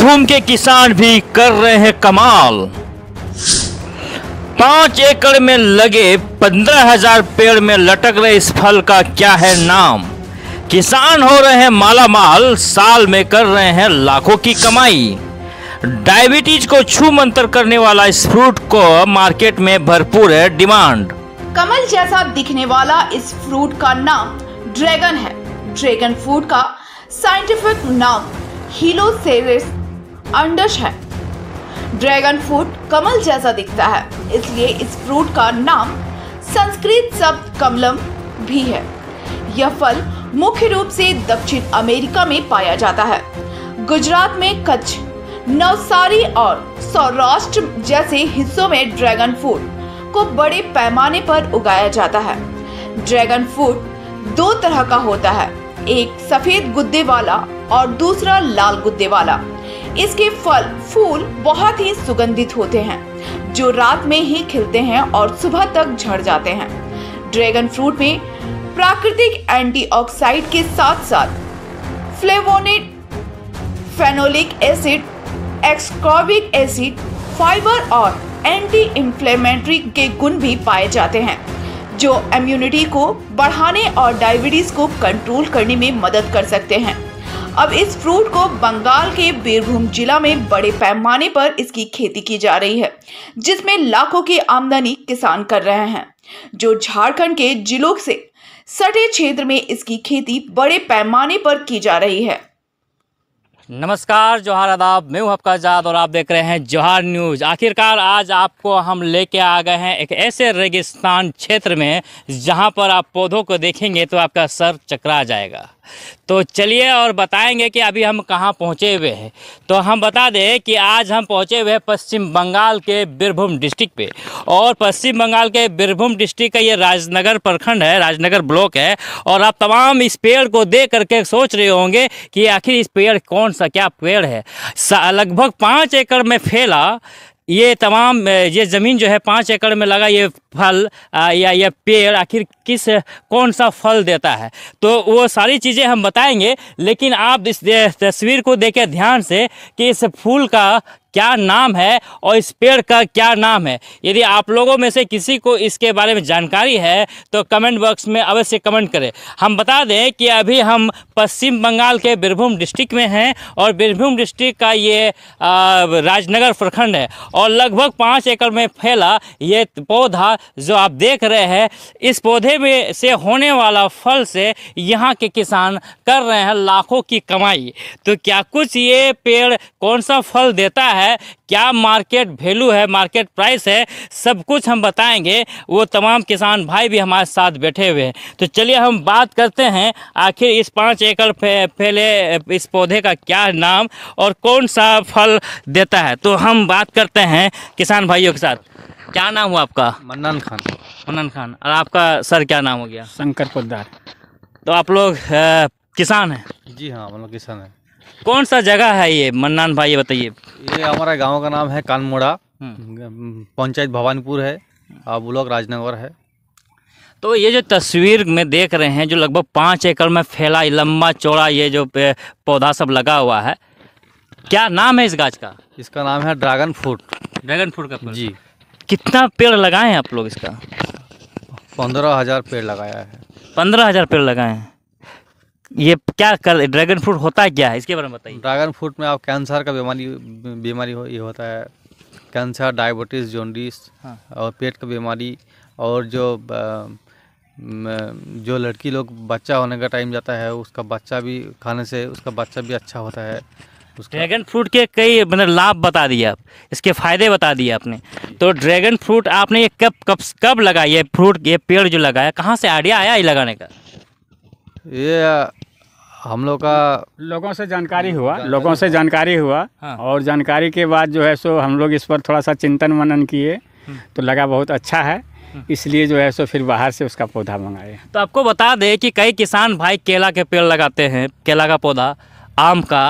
बीरभूम के किसान भी कर रहे हैं कमाल पांच एकड़ में लगे पंद्रह हजार पेड़ में लटक रहे इस फल का क्या है नाम किसान हो रहे हैं माला माल साल में कर रहे हैं लाखों की कमाई डायबिटीज को छू मंतर करने वाला इस फ्रूट को मार्केट में भरपूर है डिमांड कमल जैसा दिखने वाला इस फ्रूट का नाम ड्रैगन है ड्रैगन फ्रूट का साइंटिफिक नाम हीलोसेरिस अंडश है ड्रैगन फ्रूट कमल जैसा दिखता है इसलिए इस फ्रूट का नाम संस्कृत शब्द कमलम भी है यह फल मुख्य रूप से दक्षिण अमेरिका में पाया जाता है गुजरात में कच्छ नवसारी और सौराष्ट्र जैसे हिस्सों में ड्रैगन फ्रूट को बड़े पैमाने पर उगाया जाता है ड्रैगन फ्रूट दो तरह का होता है एक सफेद गुद्दे वाला और दूसरा लाल गुद्दे वाला इसके फल फूल बहुत ही सुगंधित होते हैं जो रात में ही खिलते हैं और सुबह तक झड़ जाते हैं ड्रैगन फ्रूट में प्राकृतिक एंटीऑक्साइड के साथ साथ flavonate phenolic acid ascorbic acid fiber और एंटी इंफ्लेमेटरी के गुण भी पाए जाते हैं जो इम्यूनिटी को बढ़ाने और डायबिटीज़ को कंट्रोल करने में मदद कर सकते हैं अब इस फ्रूट को बंगाल के बीरभूम जिला में बड़े पैमाने पर इसकी खेती की जा रही है जिसमें लाखों की आमदनी किसान कर रहे हैं जो झारखंड के जिलों से सटे क्षेत्र में इसकी खेती बड़े पैमाने पर की जा रही है नमस्कार जोहार आदाब मैं हूं आपका आजाद और आप देख रहे हैं जोहार न्यूज आखिरकार आज आपको हम लेके आ गए हैं एक ऐसे रेगिस्तान क्षेत्र में जहां पर आप पौधों को देखेंगे तो आपका सर चकरा जाएगा तो चलिए और बताएंगे कि अभी हम कहाँ पहुँचे हुए हैं तो हम बता दें कि आज हम पहुँचे हुए हैं पश्चिम बंगाल के बीरभूम डिस्ट्रिक्ट पे और पश्चिम बंगाल के बीरभूम डिस्ट्रिक्ट का ये राजनगर प्रखंड है राजनगर ब्लॉक है और आप तमाम इस पेड़ को देख करके सोच रहे होंगे कि आखिर इस पेड़ कौन सा क्या पेड़ है लगभग पाँच एकड़ में फैला ये तमाम ये ज़मीन जो है पाँच एकड़ में लगा ये फल या ये पेड़ आखिर किस कौन सा फल देता है तो वो सारी चीज़ें हम बताएंगे लेकिन आप इस तस्वीर को देखें ध्यान से कि इस फूल का क्या नाम है और इस पेड़ का क्या नाम है यदि आप लोगों में से किसी को इसके बारे में जानकारी है तो कमेंट बॉक्स में अवश्य कमेंट करें हम बता दें कि अभी हम पश्चिम बंगाल के बीरभूम डिस्ट्रिक्ट में हैं और बीरभूम डिस्ट्रिक्ट का ये राजनगर प्रखंड है और लगभग पाँच एकड़ में फैला ये पौधा जो आप देख रहे हैं इस पौधे में से होने वाला फल से यहाँ के किसान कर रहे हैं लाखों की कमाई तो क्या कुछ ये पेड़ कौन सा फल देता है है क्या मार्केट वैल्यू है मार्केट प्राइस है सब कुछ हम बताएंगे वो तमाम किसान भाई भी हमारे साथ बैठे हुए हैं तो चलिए हम बात करते हैं आखिर इस पाँच एकड़ फैले इस पौधे का क्या नाम और कौन सा फल देता है तो हम बात करते हैं किसान भाइयों के साथ क्या नाम हुआ आपका मन्नन खान मन्नन खान और आपका सर क्या नाम हो गया शंकर पोदार तो आप लोग किसान हैं जी हाँ हम लोग किसान हैं कौन सा जगह है ये मन्नान भाई ये बताइए ये हमारा गांव का नाम है कानमोड़ा हम्म। पंचायत भवानीपुर है और ब्लॉक राजनगर है तो ये जो तस्वीर में देख रहे हैं जो लगभग पाँच एकड़ में फैला लंबा चौड़ा ये जो पौधा सब लगा हुआ है क्या नाम है इस गाछ का इसका नाम है ड्रैगन फ्रूट ड्रैगन फ्रूट का जी कितना पेड़ लगाए हैं आप लोग इसका पंद्रह हज़ार पेड़ लगाया है पंद्रह हज़ार पेड़ लगाए हैं ये क्या कर ड्रैगन फ्रूट होता है क्या है इसके बारे में बताइए ड्रैगन फ्रूट में आप कैंसर का बीमारी बीमारी हो, ये होता है कैंसर डायबिटीज़ जॉन्डिस हाँ। और पेट का बीमारी और जो जो लड़की लोग बच्चा होने का टाइम जाता है उसका बच्चा भी खाने से उसका बच्चा भी अच्छा होता है ड्रैगन फ्रूट के कई मतलब लाभ बता दिए आप इसके फायदे बता दिए आपने तो ड्रैगन फ्रूट आपने ये कब कब कब लगाया फ्रूट ये पेड़ जो लगाया कहाँ से आइडिया आया ये लगाने का ये हम लोग का लोगों से जानकारी हुआ लोगों से जानकारी हुआ हाँ। और जानकारी के बाद जो है सो हम लोग इस पर थोड़ा सा चिंतन मनन किए हम्म। तो लगा बहुत अच्छा है हम्म। इसलिए जो है सो फिर बाहर से उसका पौधा मंगाए तो आपको बता दें कि कई किसान भाई केला के पेड़ लगाते हैं केला का पौधा आम का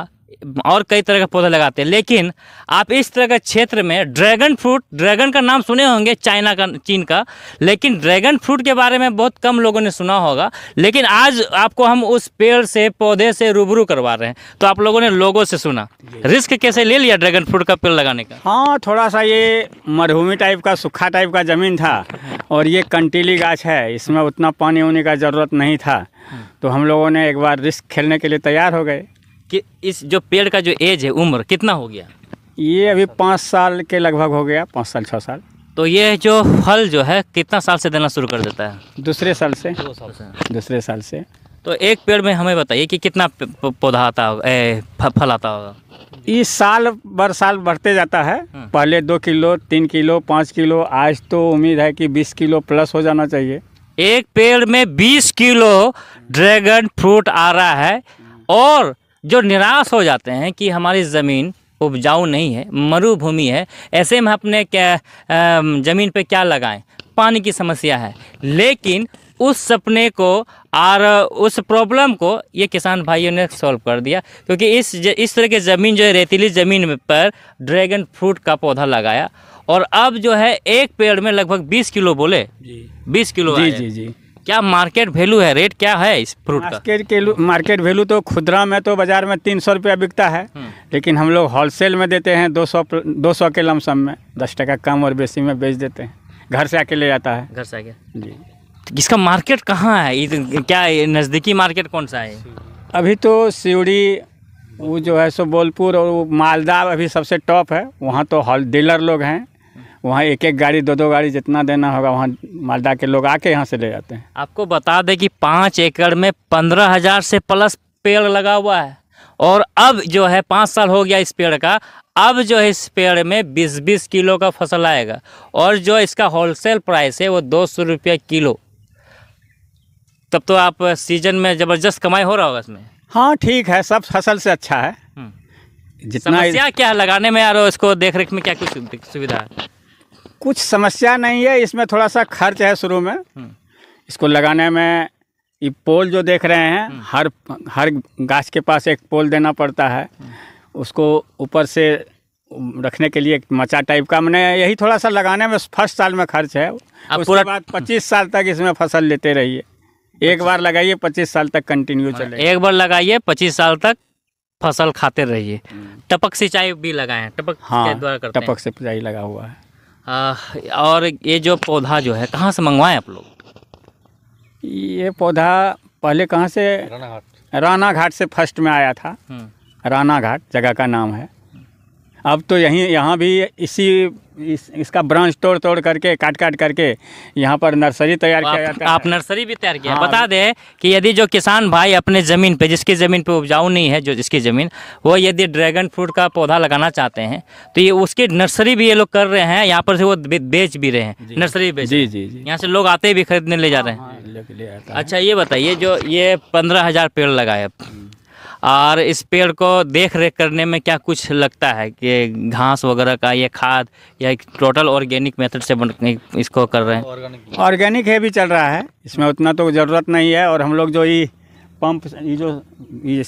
और कई तरह का पौधा लगाते हैं लेकिन आप इस तरह के क्षेत्र में ड्रैगन फ्रूट ड्रैगन का नाम सुने होंगे चाइना का चीन का लेकिन ड्रैगन फ्रूट के बारे में बहुत कम लोगों ने सुना होगा लेकिन आज आपको हम उस पेड़ से पौधे से रूबरू करवा रहे हैं तो आप लोगों ने लोगों से सुना रिस्क कैसे ले लिया ड्रैगन फ्रूट का पेड़ लगाने का हाँ थोड़ा सा ये मरहूमी टाइप का सूखा टाइप का ज़मीन था और ये कंटीली गाछ है इसमें उतना पानी उनी का ज़रूरत नहीं था तो हम लोगों ने एक बार रिस्क खेलने के लिए तैयार हो गए कि इस जो पेड़ का जो एज है उम्र कितना हो गया ये अभी पाँच साल के लगभग हो गया पाँच साल छः साल तो ये जो फल जो है कितना साल से देना शुरू कर देता है दूसरे साल से दो साल से दूसरे साल से तो एक पेड़ में हमें बताइए कि कितना पौधा आता होगा फल आता होगा इस साल बर साल बढ़ते जाता है हाँ। पहले दो किलो तीन किलो पाँच किलो आज तो उम्मीद है कि बीस किलो प्लस हो जाना चाहिए एक पेड़ में बीस किलो ड्रैगन फ्रूट आ रहा है और जो निराश हो जाते हैं कि हमारी ज़मीन उपजाऊ नहीं है मरुभूमि है ऐसे में अपने क्या ज़मीन पे क्या लगाएं पानी की समस्या है लेकिन उस सपने को और उस प्रॉब्लम को ये किसान भाइयों ने सॉल्व कर दिया क्योंकि इस ज, इस तरह के ज़मीन जो है रेतीली ज़मीन पर ड्रैगन फ्रूट का पौधा लगाया और अब जो है एक पेड़ में लगभग 20 किलो बोले 20 किलो जी जी जी क्या मार्केट वैल्यू है रेट क्या है इस फ्रूट का मार्केट मार्केट वैल्यू तो खुदरा में तो बाज़ार में तीन सौ रुपया बिकता है हम्म। लेकिन हम लोग होलसेल में देते हैं दो सौ दो सौ के लमसम में दस टका कम और बेसी में बेच देते हैं घर से आके ले जाता है घर से आके जी तो इसका मार्केट कहाँ है क्या नज़दीकी मार्केट कौन सा है अभी तो सीढ़ी वो जो है सो बोलपुर और मालदा अभी सबसे टॉप है वहाँ तो डीलर लोग हैं वहाँ एक एक गाड़ी दो दो गाड़ी जितना देना होगा वहाँ मालदा के लोग आके यहाँ से ले जाते हैं आपको बता दें कि पाँच एकड़ में पंद्रह हज़ार से प्लस पेड़ लगा हुआ है और अब जो है पाँच साल हो गया इस पेड़ का अब जो है इस पेड़ में बीस बीस किलो का फसल आएगा और जो इसका होलसेल प्राइस है वो दो सौ रुपये किलो तब तो आप सीजन में ज़बरदस्त कमाई हो रहा होगा इसमें हाँ ठीक है सब फसल से अच्छा है हम्म। जितना समस्या क्या है लगाने में यार इसको देख रेख में क्या कुछ सुविधा है कुछ समस्या नहीं है इसमें थोड़ा सा खर्च है शुरू में हम्म। इसको लगाने में ये पोल जो देख रहे हैं हम्म। हर हर गाछ के पास एक पोल देना पड़ता है हम्म। उसको ऊपर से रखने के लिए एक मचा टाइप का मैंने यही थोड़ा सा लगाने में फर्स्ट साल में खर्च है उसके बाद पच्चीस साल तक इसमें फसल लेते रहिए एक बार लगाइए पच्चीस साल तक कंटिन्यू हाँ, चले एक बार लगाइए पच्चीस साल तक फसल खाते रहिए टपक सिंचाई भी लगाए टपक हाँ टपक सिंचाई लगा हुआ है आ, और ये जो पौधा जो है कहाँ से मंगवाएं आप लोग ये पौधा पहले कहाँ से राना घाट से फर्स्ट में आया था हम्म। राना घाट जगह का नाम है अब तो यहीं यहाँ भी इसी इस, इसका ब्रांच तोड़ तोड़ करके काट काट करके यहाँ पर नर्सरी तैयार किया जाता है आप नर्सरी भी तैयार किया हाँ। बता दें कि यदि जो किसान भाई अपने ज़मीन पे जिसकी ज़मीन पे उपजाऊ नहीं है जो जिसकी ज़मीन वो यदि ड्रैगन फ्रूट का पौधा लगाना चाहते हैं तो ये उसकी नर्सरी भी ये लोग कर रहे हैं यहाँ पर से वो बेच भी रहे हैं नर्सरी बेच जी जी जी यहाँ से लोग आते भी खरीदने ले जा रहे हैं हाँ, हाँ, अच्छा ये बताइए जो ये पंद्रह पेड़ लगाए हम्म। और इस पेड़ को देख रेख करने में क्या कुछ लगता है कि घास वगैरह का ये खाद या टोटल ऑर्गेनिक मेथड से बन इसको कर रहे हैं ऑर्गेनिक है भी चल रहा है इसमें उतना तो ज़रूरत नहीं है और हम लोग जो ये पंप ये जो ये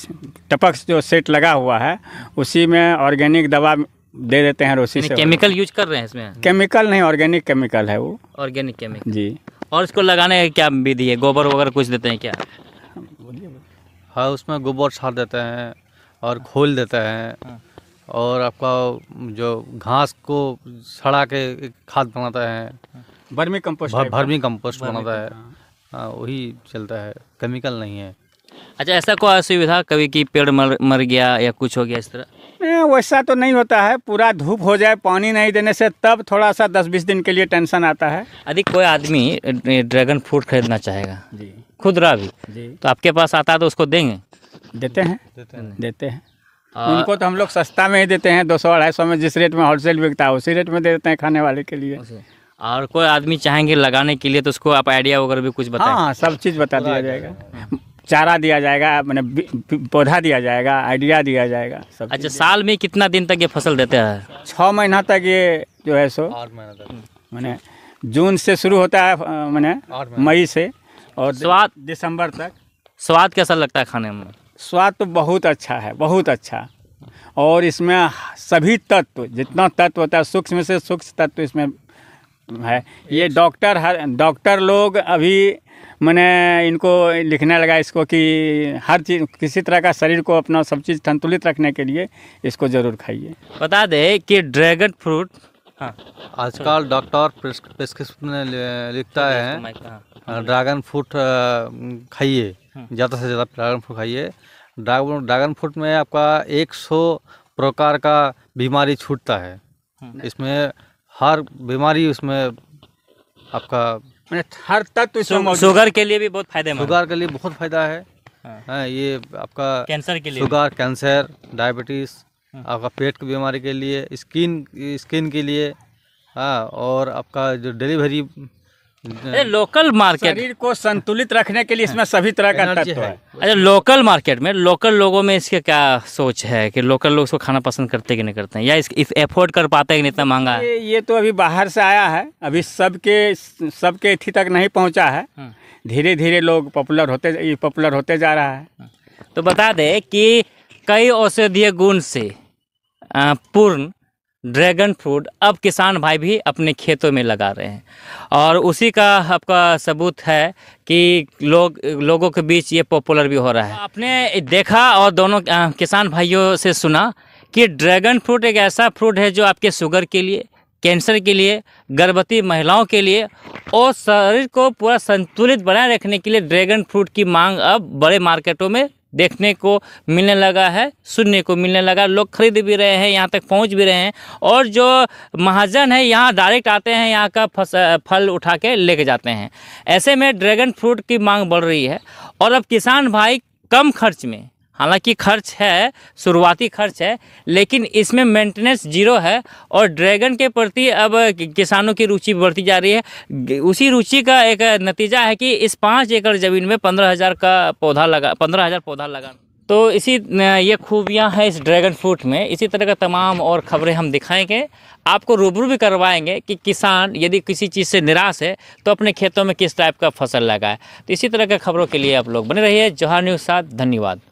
टपक जो सेट लगा हुआ है उसी में ऑर्गेनिक दवा दे देते हैं रोसी से केमिकल यूज कर रहे हैं इसमें केमिकल नहीं ऑर्गेनिक केमिकल है वो ऑर्गेनिक केमिकल जी और इसको लगाने की क्या विधि है गोबर वगैरह कुछ देते हैं क्या हाँ उसमें गोबर छाड़ देते हैं और खोल देते हैं हाँ। और आपका जो घास को सड़ा के खाद हाँ। हाँ, बनाता है बर्मी कंपोस्ट बर्मी कंपोस्ट बनाता है वही चलता है केमिकल नहीं है अच्छा ऐसा कोई असुविधा कभी कि पेड़ मर मर गया या कुछ हो गया इस तरह वैसा तो नहीं होता है पूरा धूप हो जाए पानी नहीं देने से तब थोड़ा सा दस बीस दिन के लिए टेंशन आता है यदि कोई आदमी ड्रैगन फ्रूट खरीदना चाहेगा जी खुदरा भी तो आपके पास आता है तो उसको देंगे देते हैं देते हैं उनको तो हम लोग सस्ता में ही देते हैं दो सौ अढ़ाई सौ में जिस रेट में होलसेल बिकता है उसी रेट में दे देते हैं खाने वाले के लिए और कोई आदमी चाहेंगे लगाने के लिए तो उसको आप आइडिया वगैरह भी कुछ बताएं हाँ सब चीज़ बता दिया जाएगा हाँ। चारा दिया जाएगा मैंने पौधा दिया जाएगा आइडिया दिया जाएगा सब अच्छा साल में कितना दिन तक ये फसल देते हैं छः महीना तक ये जो है सो मैंने जून से शुरू होता है मैंने मई से और स्वाद दिसंबर तक स्वाद कैसा लगता है खाने में स्वाद तो बहुत अच्छा है बहुत अच्छा और इसमें सभी तत्व जितना तत्व होता है सूक्ष्म से सूक्ष्म तत्व इसमें है ये डॉक्टर हर डॉक्टर लोग अभी मैंने इनको लिखने लगा इसको कि हर चीज़ किसी तरह का शरीर को अपना सब चीज़ संतुलित रखने के लिए इसको ज़रूर खाइए बता दें कि ड्रैगन फ्रूट हाँ। आजकल डॉक्टर प्रिस्क्रिप्शन लिखता है हाँ। ड्रैगन फ्रूट खाइए हम्म। ज़्यादा से ज़्यादा ड्रैगन फ्रूट खाइए ड्रैगन ड्रैगन फ्रूट में आपका 100 प्रकार का बीमारी छूटता है हम्म। इसमें हर बीमारी उसमें आपका हर तत्व शुगर के लिए भी बहुत फायदा शुगर के लिए बहुत फायदा है हाँ।, हाँ ये आपका कैंसर के लिए शुगर कैंसर डायबिटीज़ हाँ। आपका पेट की बीमारी के लिए स्किन स्किन के लिए हाँ और आपका जो डिलीवरी लोकल मार्केट शरीर को संतुलित रखने के लिए इसमें हाँ। सभी तरह का तत्व है अच्छा लोकल मार्केट में लोकल लोगों में इसके क्या सोच है कि लोकल लोग इसको खाना पसंद करते कि नहीं करते हैं या इस, एफोर्ड कर पाते हैं कि इतना महंगा है ये तो अभी बाहर से आया है अभी सबके सबके इथी तक नहीं पहुंचा है हाँ। धीरे धीरे लोग पॉपुलर होते पॉपुलर होते जा रहा है तो बता दें कि कई औषधीय गुण से पूर्ण ड्रैगन फ्रूट अब किसान भाई भी अपने खेतों में लगा रहे हैं और उसी का आपका सबूत है कि लोग लोगों के बीच ये पॉपुलर भी हो रहा है आपने देखा और दोनों किसान भाइयों से सुना कि ड्रैगन फ्रूट एक ऐसा फ्रूट है जो आपके शुगर के लिए कैंसर के लिए गर्भवती महिलाओं के लिए और शरीर को पूरा संतुलित बनाए रखने के लिए ड्रैगन फ्रूट की मांग अब बड़े मार्केटों में देखने को मिलने लगा है सुनने को मिलने लगा लोग खरीद भी रहे हैं यहाँ तक पहुँच भी रहे हैं और जो महाजन है यहाँ डायरेक्ट आते हैं यहाँ का फल उठा के लेके जाते हैं ऐसे में ड्रैगन फ्रूट की मांग बढ़ रही है और अब किसान भाई कम खर्च में हालांकि खर्च है शुरुआती खर्च है लेकिन इसमें मेंटेनेंस जीरो है और ड्रैगन के प्रति अब किसानों की रुचि बढ़ती जा रही है उसी रुचि का एक नतीजा है कि इस पाँच एकड़ ज़मीन में पंद्रह हज़ार का पौधा लगा पंद्रह हज़ार पौधा लगा तो इसी ये खूबियां हैं इस ड्रैगन फ्रूट में इसी तरह का तमाम और खबरें हम दिखाएंगे आपको रूबरू भी करवाएंगे कि किसान यदि किसी चीज़ से निराश है तो अपने खेतों में किस टाइप का फसल लगाए तो इसी तरह के खबरों के लिए आप लोग बने रहिए जहाँ न्यूज़ साथ धन्यवाद